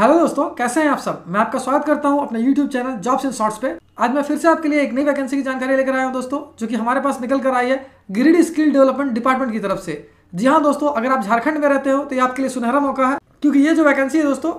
hello दोस्तों कैसे हैं आप सब मैं आपका स्वागत करता हूं अपने YouTube channel jobs in shorts पे आज मैं फिर से आपके लिए एक नई वैकेंसी की जानकारी लेकर आया हूं दोस्तों जो कि हमारे पास निकल कर आई है गिरिडीह स्किल डेवलपमेंट डिपार्टमेंट की तरफ से जी हाँ दोस्तों अगर आप झारखंड में रहते हो तो ये आपके लिए सुनहरा मौका है क्योंकि ये जो वैकेंसी है दोस्तों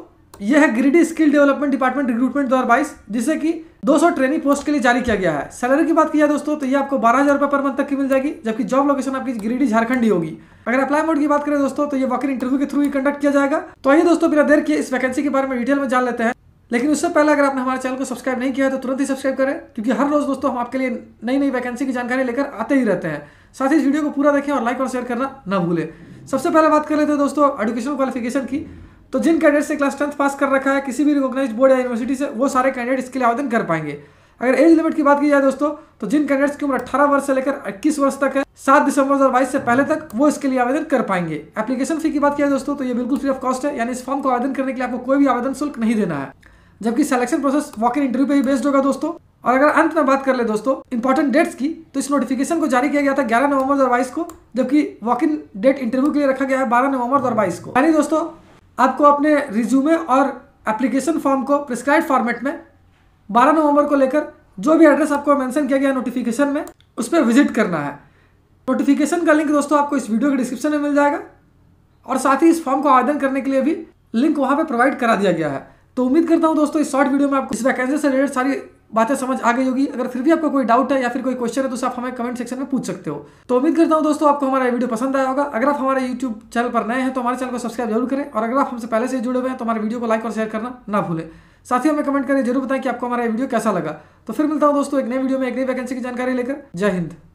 यह है Giridih skill development department recruitment दो जिसे कि 200 ट्रेनिंग पोस्ट के लिए जारी किया गया है सैलरी की बात की जाए दोस्तों तो ये आपको बारह हजार रुपये पर मंथ तक की मिल जाएगी जबकि जॉब लोकेशन आपकी ग्रीडी झारखंड ही होगी अगर अप्लाई मोड की बात करें दोस्तों तो ये वकर इंटरव्यू के थ्रू ही कंडक्ट किया जाएगा तो आइए दोस्तों बिना देर के इस वैकेंसी के बारे में डिटेल में जान लेते हैं लेकिन उससे पहले अगर आपने हमारे चैनल को सब्सक्राइब नहीं किया है तो तुरंत ही सब्सक्राइब करें क्योंकि हर रोज दोस्तों हम आपके लिए नई नई वैकेंसी की जानकारी लेकर आते ही रहते हैं साथ ही इस वीडियो को पूरा देखें और लाइक और शेयर करना ना भूलें सबसे पहले बात कर लेते हैं दोस्तों एडुकेशन क्वालिफिकेशन की तो जिन कैंडिडेट से क्लास टेंथ पास कर रखा है किसी भी रिकॉग्नाइज बोर्ड या यूनिवर्सिटी से वो सारे कैंडिडेट इसके लिए आवेदन कर पाएंगे अगर एज लिमिट की बात की जाए दोस्तों तो जिन कैंडिडेट्स की उम्र 18 वर्ष से लेकर 21 वर्ष तक है 7 दिसंबर 2022 से पहले तक वो इसके लिए आवेदन कर पाएंगे एप्लीकेशन फी की बात किया दोस्तों तो ये बिल्कुल फ्री ऑफ कॉस्ट है यानी इस फॉर्म को आवेदन करने के लिए आपको कोई भी आवेदन शुल्क नहीं देना है जबकि selection process walk in interview पर ही बेस्ड होगा दोस्तों और अगर अंत में बात कर ले दोस्तों इंपॉर्टेंट डेट्स की तो इस नोटिफिकेशन को जारी किया गया था 11 नवंबर दो को जबकि वॉक इन डेट इंटरव्यू के लिए रखा गया है 12 नवंबर दो को यानी दोस्तों आपको अपने रिज्यूमे और एप्लीकेशन फॉर्म को प्रिस्क्राइब फॉर्मेट में 12 नवंबर को लेकर जो भी एड्रेस आपको मेंशन किया गया नोटिफिकेशन में उस पर विजिट करना है नोटिफिकेशन का लिंक दोस्तों आपको इस वीडियो के डिस्क्रिप्शन में मिल जाएगा और साथ ही इस फॉर्म को आवेदन करने के लिए भी लिंक वहाँ पर प्रोवाइड करा दिया गया है तो उम्मीद करता हूँ दोस्तों इस शॉर्ट वीडियो में आपको इस वैकेंसी से रिलेटेड सारी बातें समझ आ गई होगी अगर फिर भी आपको कोई डाउट है या फिर कोई क्वेश्चन है तो आप हमें कमेंट सेक्शन में पूछ सकते हो तो उम्मीद करता हूँ दोस्तों आपको हमारा वीडियो पसंद आया होगा अगर आप हमारे यूट्यूब चैनल पर नए हैं तो हमारे चैनल को सब्सक्राइब जरूर करें और अगर आप हमसे पहले से जुड़े हुए हैं तो हमारे वीडियो को लाइक और शेयर करना ना भूलें साथ ही हमें कमेंट करें जरूर बताएं कि आपको हमारा वीडियो कैसा लगा तो फिर मिलता हूँ दोस्तों एक नए वीडियो में एक नई वैकेंसी की जानकारी लेकर जय हिंद